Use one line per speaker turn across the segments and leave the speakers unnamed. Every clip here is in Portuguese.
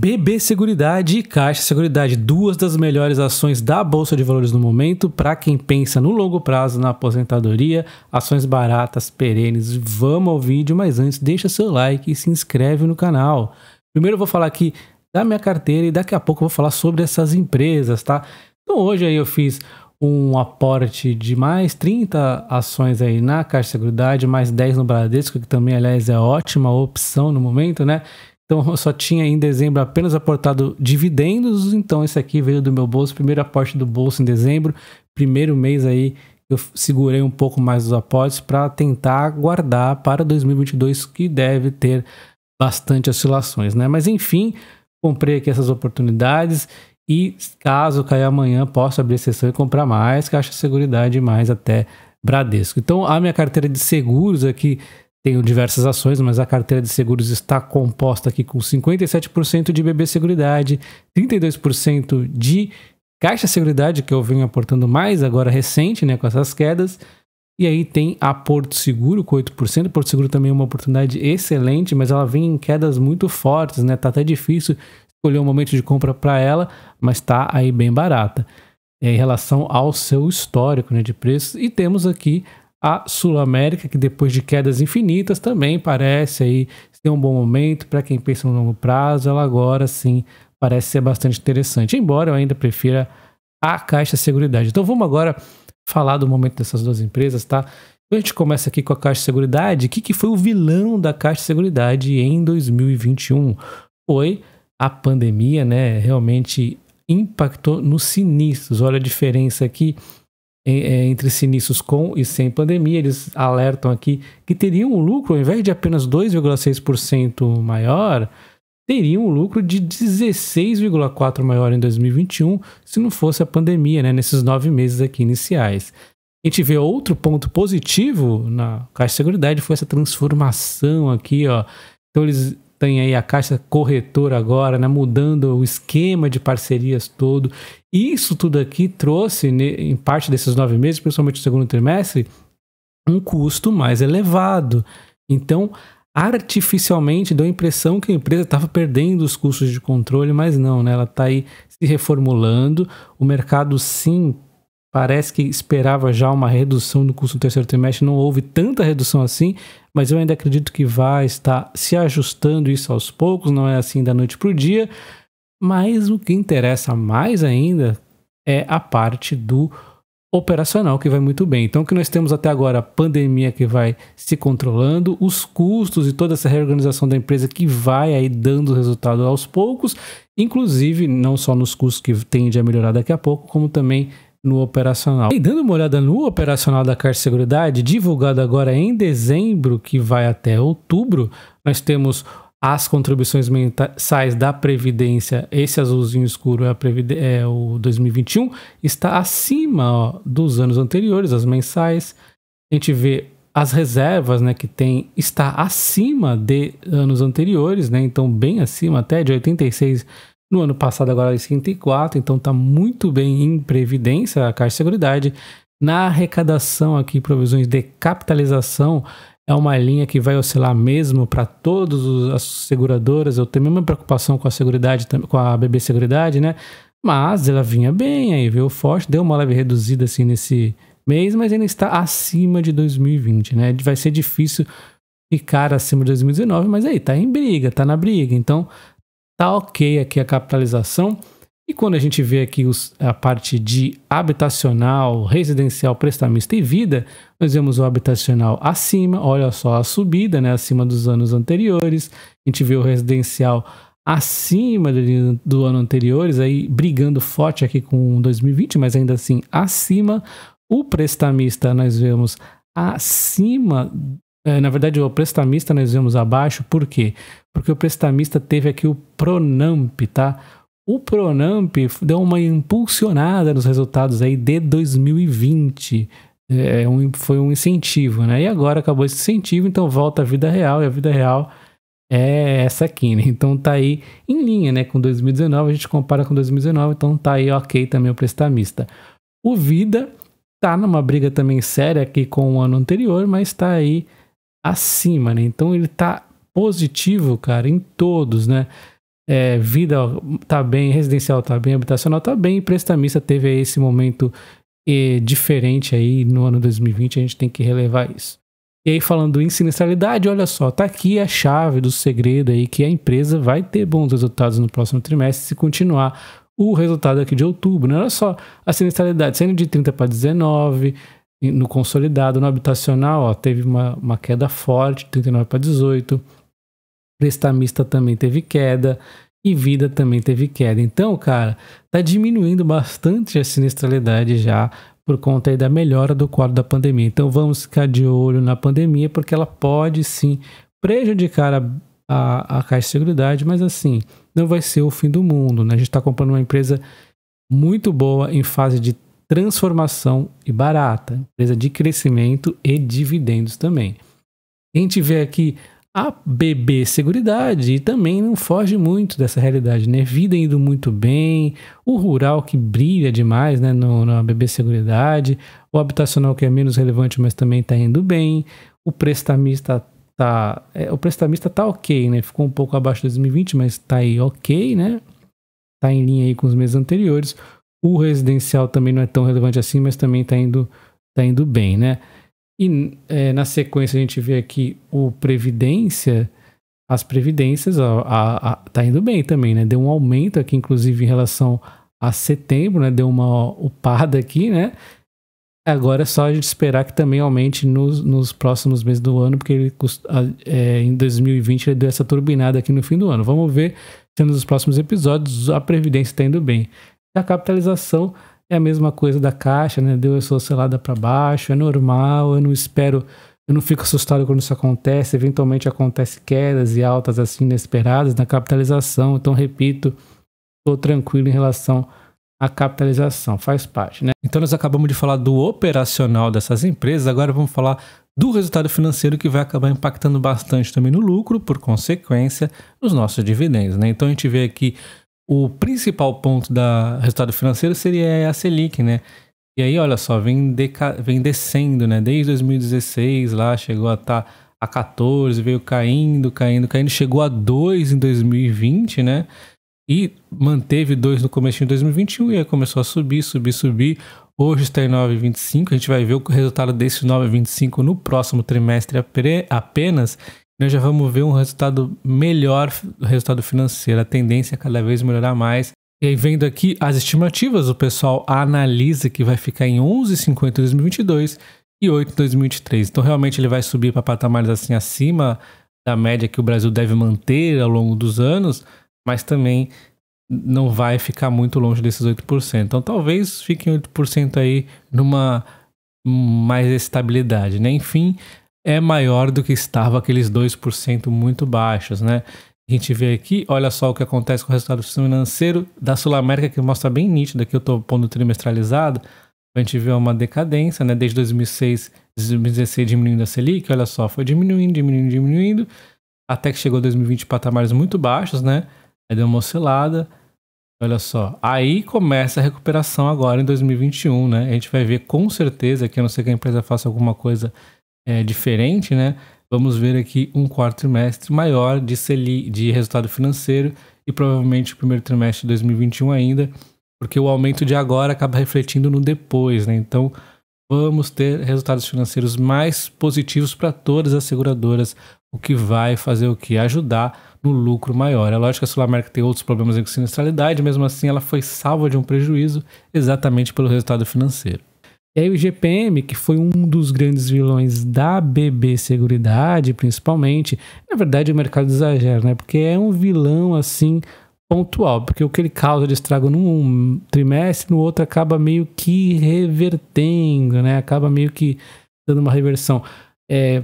BB Seguridade e Caixa Seguridade, duas das melhores ações da Bolsa de Valores no momento para quem pensa no longo prazo na aposentadoria, ações baratas, perenes. Vamos ao vídeo, mas antes deixa seu like e se inscreve no canal. Primeiro eu vou falar aqui da minha carteira e daqui a pouco eu vou falar sobre essas empresas, tá? Então hoje aí eu fiz um aporte de mais 30 ações aí na Caixa Seguridade, mais 10 no Bradesco, que também, aliás, é ótima opção no momento, né? Então eu só tinha em dezembro apenas aportado dividendos, então esse aqui veio do meu bolso, primeiro aporte do bolso em dezembro, primeiro mês aí eu segurei um pouco mais os aportes para tentar guardar para 2022 que deve ter bastante oscilações, né? Mas enfim, comprei aqui essas oportunidades e caso caia amanhã posso abrir sessão e comprar mais Caixa de Seguridade mais até Bradesco. Então a minha carteira de seguros aqui tenho diversas ações, mas a carteira de seguros está composta aqui com 57% de BB Seguridade, 32% de Caixa Seguridade, que eu venho aportando mais agora recente, né, com essas quedas. E aí tem a Porto Seguro com 8%. Porto Seguro também é uma oportunidade excelente, mas ela vem em quedas muito fortes, né? Tá até difícil escolher um momento de compra para ela, mas tá aí bem barata. É em relação ao seu histórico né, de preços. E temos aqui a Sul-América, que depois de quedas infinitas também parece aí ter um bom momento. Para quem pensa no longo prazo, ela agora sim parece ser bastante interessante, embora eu ainda prefira a Caixa Seguridade. Então vamos agora falar do momento dessas duas empresas, tá? Então a gente começa aqui com a Caixa Seguridade. O que, que foi o vilão da Caixa Seguridade em 2021? Foi a pandemia, né? Realmente impactou nos sinistros. Olha a diferença aqui é, entre sinistros com e sem pandemia, eles alertam aqui que teriam um lucro, ao invés de apenas 2,6% maior, teriam um lucro de 16,4% maior em 2021, se não fosse a pandemia, né, nesses nove meses aqui iniciais. A gente vê outro ponto positivo na Caixa de Seguridade foi essa transformação aqui, ó. Então eles tem aí a Caixa Corretora agora, né, mudando o esquema de parcerias todo. Isso tudo aqui trouxe, né, em parte desses nove meses, principalmente no segundo trimestre, um custo mais elevado. Então, artificialmente deu a impressão que a empresa estava perdendo os custos de controle, mas não, né? Ela está aí se reformulando. O mercado sim parece que esperava já uma redução do custo no terceiro trimestre, não houve tanta redução assim, mas eu ainda acredito que vai estar se ajustando isso aos poucos, não é assim da noite para o dia. Mas o que interessa mais ainda é a parte do operacional que vai muito bem. Então, o que nós temos até agora, a pandemia que vai se controlando, os custos e toda essa reorganização da empresa que vai aí dando resultado aos poucos, inclusive não só nos custos que tende a melhorar daqui a pouco, como também no operacional. E dando uma olhada no operacional da Caixa de Seguridade, divulgado agora em dezembro, que vai até outubro, nós temos as contribuições mensais da Previdência, esse azulzinho escuro é, é o 2021, está acima ó, dos anos anteriores, as mensais. A gente vê as reservas né, que tem, está acima de anos anteriores, né, então bem acima até de 86 no ano passado, agora é 54, então está muito bem em previdência a Caixa de Seguridade. Na arrecadação aqui, provisões de capitalização, é uma linha que vai oscilar mesmo para todas as seguradoras. Eu tenho a mesma preocupação com a Seguridade, com a BB Seguridade, né? Mas ela vinha bem aí, veio forte, deu uma leve reduzida assim nesse mês, mas ainda está acima de 2020, né? Vai ser difícil ficar acima de 2019, mas aí tá em briga, tá na briga. Então, Tá ok aqui a capitalização. E quando a gente vê aqui os, a parte de habitacional, residencial, prestamista e vida, nós vemos o habitacional acima, olha só a subida, né, acima dos anos anteriores. A gente vê o residencial acima do, do ano anteriores, aí brigando forte aqui com 2020, mas ainda assim acima. O prestamista nós vemos acima é, na verdade, o prestamista nós vemos abaixo, por quê? Porque o prestamista teve aqui o Pronamp, tá? O Pronamp deu uma impulsionada nos resultados aí de 2020. É, é, um, foi um incentivo, né? E agora acabou esse incentivo, então volta à vida real, e a vida real é essa aqui, né? Então tá aí em linha, né? Com 2019, a gente compara com 2019, então tá aí ok também o prestamista. O Vida tá numa briga também séria aqui com o ano anterior, mas tá aí acima, né? Então ele tá positivo, cara, em todos, né? É, vida tá bem, residencial tá bem, habitacional tá bem, e prestamista teve esse momento eh, diferente aí no ano 2020, a gente tem que relevar isso. E aí, falando em sinistralidade, olha só, tá aqui a chave do segredo aí que a empresa vai ter bons resultados no próximo trimestre se continuar o resultado aqui de outubro. Né? Olha só, a sinistralidade sendo de 30 para 19, no consolidado, no habitacional, ó, teve uma, uma queda forte, 39 para 18. prestamista também teve queda e vida também teve queda. Então, cara, tá diminuindo bastante a sinistralidade já por conta da melhora do quadro da pandemia. Então, vamos ficar de olho na pandemia porque ela pode sim prejudicar a, a, a Caixa de Seguridade, mas assim, não vai ser o fim do mundo, né? A gente está comprando uma empresa muito boa em fase de transformação e barata, empresa de crescimento e dividendos também. A gente vê aqui a BB Seguridade e também não foge muito dessa realidade, né? Vida indo muito bem, o rural que brilha demais, né? No, na BB Seguridade, o habitacional que é menos relevante, mas também está indo bem, o prestamista tá, é, o prestamista tá ok, né? Ficou um pouco abaixo de 2020, mas tá aí ok, né? Tá em linha aí com os meses anteriores. O residencial também não é tão relevante assim, mas também está indo, tá indo bem, né? E é, na sequência a gente vê aqui o Previdência, as Previdências, está indo bem também, né? Deu um aumento aqui, inclusive, em relação a setembro, né? Deu uma upada aqui, né? Agora é só a gente esperar que também aumente nos, nos próximos meses do ano, porque ele é, em 2020 ele deu essa turbinada aqui no fim do ano. Vamos ver se nos próximos episódios a Previdência está indo bem. A capitalização é a mesma coisa da caixa, né? Deu a sua selada para baixo, é normal, eu não espero, eu não fico assustado quando isso acontece, eventualmente acontece quedas e altas assim inesperadas na capitalização, então repito, estou tranquilo em relação à capitalização, faz parte, né? Então nós acabamos de falar do operacional dessas empresas, agora vamos falar do resultado financeiro que vai acabar impactando bastante também no lucro, por consequência, nos nossos dividendos. Né? Então a gente vê aqui o principal ponto da resultado financeiro seria a Selic, né? E aí, olha só, vem, deca, vem descendo, né? Desde 2016 lá, chegou a estar tá a 14, veio caindo, caindo, caindo, chegou a 2 em 2020, né? E manteve 2 no começo de 2021 e aí começou a subir, subir, subir. Hoje está em 9,25. A gente vai ver o resultado desse 9,25 no próximo trimestre apenas nós já vamos ver um resultado melhor, resultado financeiro, a tendência é cada vez melhorar mais. E aí, vendo aqui as estimativas, o pessoal analisa que vai ficar em 11,50 em 2022 e 8 em 2023. Então, realmente, ele vai subir para patamares assim acima da média que o Brasil deve manter ao longo dos anos, mas também não vai ficar muito longe desses 8%. Então, talvez fique em 8% aí numa mais estabilidade, né? Enfim, é maior do que estava aqueles 2% muito baixos, né? A gente vê aqui, olha só o que acontece com o resultado financeiro da Sul América, que mostra bem nítido, aqui eu estou pondo trimestralizado, a gente vê uma decadência, né? Desde 2006, 2016 diminuindo a Selic, olha só, foi diminuindo, diminuindo, diminuindo, até que chegou 2020 patamares muito baixos, né? Aí deu uma oscilada, olha só. Aí começa a recuperação agora em 2021, né? A gente vai ver com certeza, que a não ser que a empresa faça alguma coisa é, diferente, né? Vamos ver aqui um quarto trimestre maior de, CELI, de resultado financeiro e provavelmente o primeiro trimestre de 2021 ainda, porque o aumento de agora acaba refletindo no depois, né? Então, vamos ter resultados financeiros mais positivos para todas as seguradoras, o que vai fazer o que? Ajudar no lucro maior. É lógico que a América tem outros problemas com sinistralidade, mesmo assim ela foi salva de um prejuízo exatamente pelo resultado financeiro. E aí o GPM, que foi um dos grandes vilões da BB Seguridade, principalmente, na verdade o mercado exagera, né? Porque é um vilão assim pontual, porque o que ele causa de estrago num trimestre, no outro acaba meio que revertendo, né? Acaba meio que dando uma reversão. É,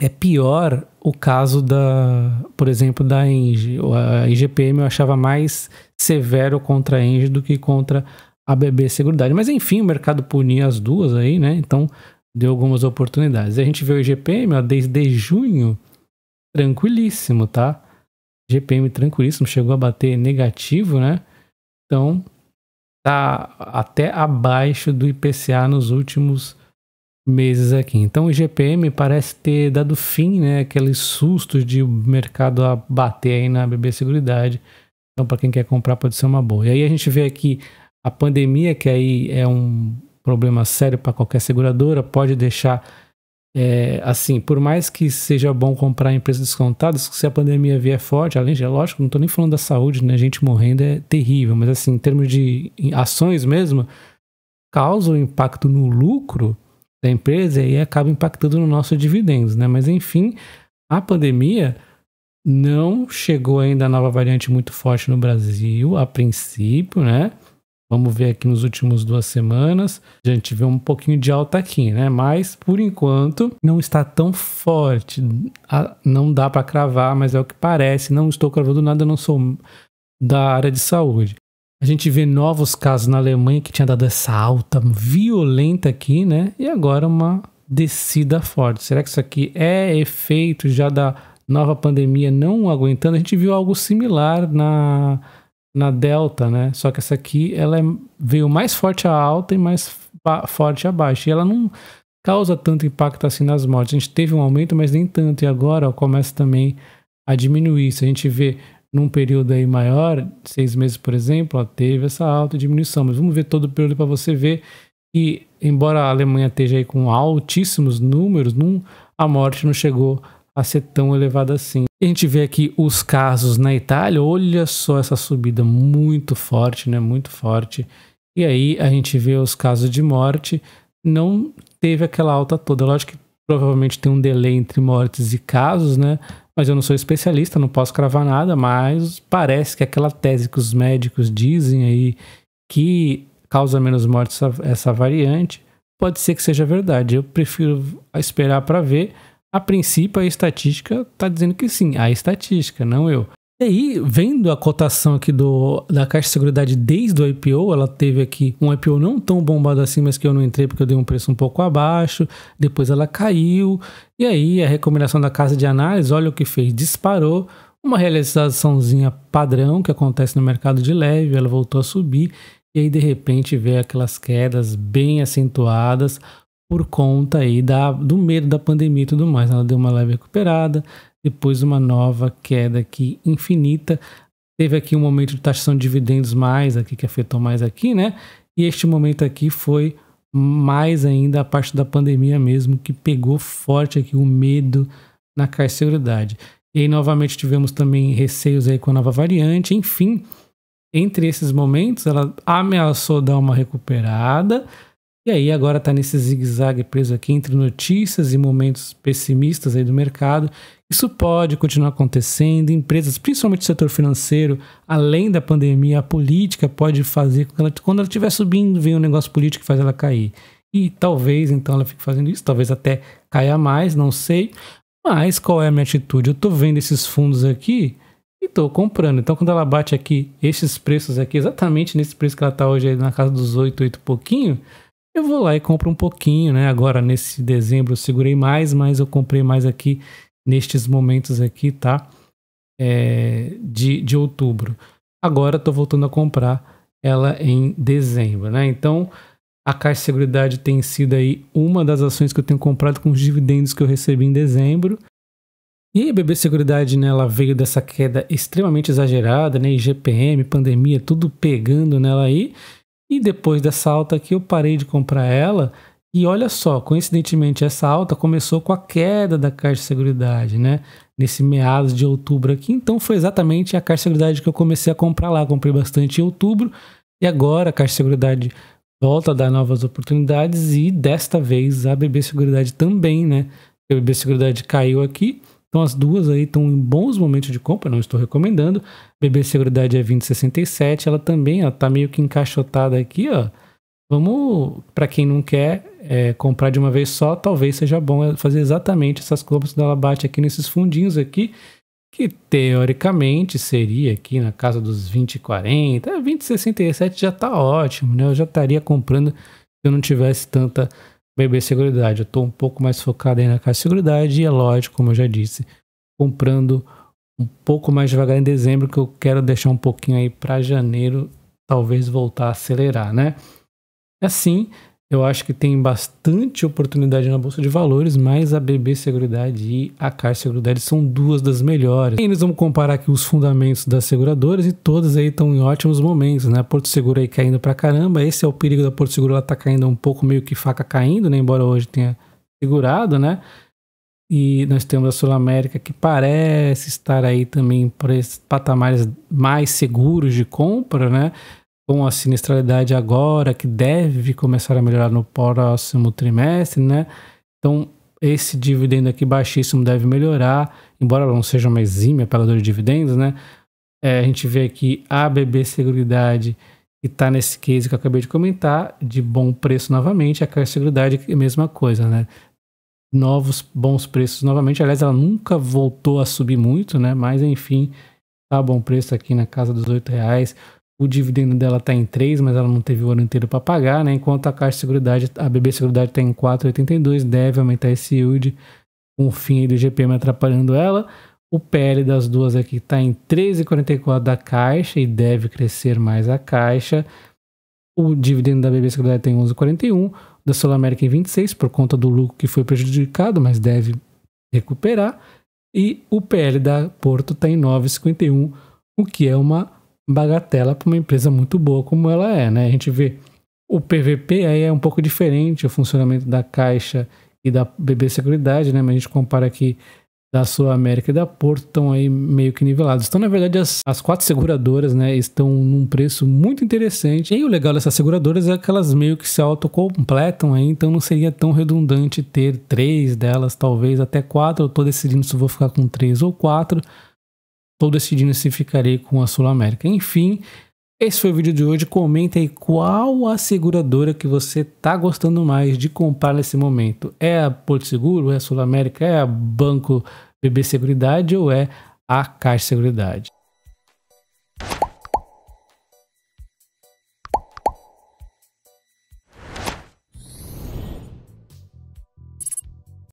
é pior o caso da, por exemplo, da Engie. A IGPM eu achava mais severo contra a Engie do que contra ABB é Seguridade. Mas enfim, o mercado punia as duas aí, né? Então deu algumas oportunidades. E a gente vê o IGPM ó, desde junho, tranquilíssimo, tá? GPM tranquilíssimo, chegou a bater negativo, né? Então tá até abaixo do IPCA nos últimos meses aqui. Então o IGPM parece ter dado fim, né, aqueles sustos de o mercado a bater aí na BB Seguridade. Então para quem quer comprar pode ser uma boa. E aí a gente vê aqui a pandemia, que aí é um problema sério para qualquer seguradora, pode deixar é, assim, por mais que seja bom comprar empresas descontadas, se a pandemia vier forte, além de, é lógico, não estou nem falando da saúde, né? Gente morrendo é terrível, mas assim, em termos de ações mesmo, causa um impacto no lucro da empresa e acaba impactando no nosso dividendos, né? Mas enfim, a pandemia não chegou ainda a nova variante muito forte no Brasil, a princípio, né? Vamos ver aqui nos últimos duas semanas. A gente vê um pouquinho de alta aqui, né? Mas por enquanto não está tão forte. Não dá para cravar, mas é o que parece. Não estou cravando nada, não sou da área de saúde. A gente vê novos casos na Alemanha que tinha dado essa alta violenta aqui, né? E agora uma descida forte. Será que isso aqui é efeito já da nova pandemia não aguentando? A gente viu algo similar na na delta, né? Só que essa aqui ela é, veio mais forte a alta e mais forte a baixa. E ela não causa tanto impacto assim nas mortes. A gente teve um aumento, mas nem tanto. E agora começa também a diminuir. Se a gente vê num período aí maior, seis meses, por exemplo, ó, teve essa alta diminuição. Mas vamos ver todo o período para você ver que, embora a Alemanha esteja aí com altíssimos números, num, a morte não chegou a ser tão elevada assim. A gente vê aqui os casos na Itália, olha só essa subida muito forte, né? Muito forte. E aí a gente vê os casos de morte, não teve aquela alta toda. Lógico que provavelmente tem um delay entre mortes e casos, né? Mas eu não sou especialista, não posso cravar nada, mas parece que aquela tese que os médicos dizem aí que causa menos mortes essa, essa variante, pode ser que seja verdade. Eu prefiro esperar para ver, a princípio, a estatística está dizendo que sim, a estatística, não eu. E aí, vendo a cotação aqui do, da Caixa de Seguridade desde o IPO, ela teve aqui um IPO não tão bombado assim, mas que eu não entrei porque eu dei um preço um pouco abaixo, depois ela caiu, e aí a recomendação da Casa de Análise, olha o que fez, disparou, uma realizaçãozinha padrão que acontece no mercado de leve, ela voltou a subir, e aí de repente vê aquelas quedas bem acentuadas, por conta aí da, do medo da pandemia e tudo mais. Ela deu uma leve recuperada, depois uma nova queda aqui infinita. Teve aqui um momento de taxação de dividendos mais aqui, que afetou mais aqui, né? E este momento aqui foi mais ainda a parte da pandemia mesmo, que pegou forte aqui o medo na Caixa Seguridade. E aí, novamente, tivemos também receios aí com a nova variante. Enfim, entre esses momentos, ela ameaçou dar uma recuperada, e aí agora está nesse zigue-zague preso aqui entre notícias e momentos pessimistas aí do mercado. Isso pode continuar acontecendo. Empresas, principalmente o setor financeiro, além da pandemia, a política pode fazer com que ela, quando ela estiver subindo, vem um negócio político que faz ela cair. E talvez então ela fique fazendo isso, talvez até caia mais, não sei. Mas qual é a minha atitude? Eu estou vendo esses fundos aqui e estou comprando. Então quando ela bate aqui, esses preços aqui, exatamente nesse preço que ela está hoje aí na casa dos 8, 8 e pouquinho, eu vou lá e compro um pouquinho, né? Agora nesse dezembro eu segurei mais, mas eu comprei mais aqui nestes momentos aqui, tá? É, de, de outubro. Agora estou voltando a comprar ela em dezembro, né? Então a Caixa de Seguridade tem sido aí uma das ações que eu tenho comprado com os dividendos que eu recebi em dezembro. E a BB Seguridade, né, ela veio dessa queda extremamente exagerada, né, IGPM, pandemia, tudo pegando nela aí. E depois dessa alta aqui, eu parei de comprar ela. E olha só, coincidentemente, essa alta começou com a queda da Caixa de Seguridade, né? Nesse meados de outubro aqui. Então, foi exatamente a Caixa de Seguridade que eu comecei a comprar lá. Comprei bastante em outubro. E agora a Caixa de Seguridade volta a dar novas oportunidades. E desta vez a BB Seguridade também, né? A BB Seguridade caiu aqui então as duas aí estão em bons momentos de compra, não estou recomendando. BB Seguridade é 2067, ela também está tá meio que encaixotada aqui, ó. Vamos, para quem não quer é, comprar de uma vez só, talvez seja bom é fazer exatamente essas compras que ela bate aqui nesses fundinhos aqui, que teoricamente seria aqui na casa dos 20 e já está ótimo, né? Eu já estaria comprando se eu não tivesse tanta BB Seguridade. Eu estou um pouco mais focado aí na Caixa de Seguridade e é lógico, como eu já disse, comprando um pouco mais devagar em dezembro, que eu quero deixar um pouquinho aí para janeiro, talvez voltar a acelerar, né? Assim, eu acho que tem bastante oportunidade na Bolsa de Valores, mas a BB Seguridade e a CAR Seguridade são duas das melhores. E nós vamos comparar aqui os fundamentos das seguradoras e todas aí estão em ótimos momentos, né? Porto Seguro aí caindo pra caramba, esse é o perigo da Porto Seguro, ela tá caindo um pouco meio que faca caindo, né? Embora hoje tenha segurado, né? E nós temos a Sul América que parece estar aí também para patamares mais seguros de compra, né? com a sinistralidade agora, que deve começar a melhorar no próximo trimestre, né? Então, esse dividendo aqui baixíssimo deve melhorar, embora não seja uma exímia pagadora de dividendos, né? É, a gente vê aqui a BB Seguridade, que está nesse case que eu acabei de comentar, de bom preço novamente, a Caixa Seguridade é a mesma coisa, né? Novos bons preços novamente. Aliás, ela nunca voltou a subir muito, né? Mas enfim, tá bom preço aqui na casa dos R$ reais o dividendo dela está em 3, mas ela não teve o ano inteiro para pagar, né? Enquanto a Caixa de Seguridade, a BB Seguridade está em 4,82, deve aumentar esse yield com o fim do GPM atrapalhando ela. O PL das duas aqui está em 13,44 da Caixa e deve crescer mais a Caixa. O dividendo da BB Seguridade tem tá 11,41, da América em 26 por conta do lucro que foi prejudicado, mas deve recuperar. E o PL da Porto está em 9,51, o que é uma bagatela para uma empresa muito boa como ela é, né? A gente vê o PVP aí é um pouco diferente o funcionamento da Caixa e da BB Seguridade, né? Mas a gente compara aqui da Sul América e da Porto estão aí meio que nivelados. Então, na verdade, as, as, quatro seguradoras, né, estão num preço muito interessante. E o legal dessas seguradoras é que elas meio que se autocompletam aí, então não seria tão redundante ter três delas, talvez até quatro. Eu estou decidindo se vou ficar com três ou quatro. Estou decidindo se ficarei com a Sul América. Enfim, esse foi o vídeo de hoje. Comenta aí qual a seguradora que você está gostando mais de comprar nesse momento. É a Porto Seguro? É a Sul América? É a Banco BB Seguridade ou é a Caixa Seguridade?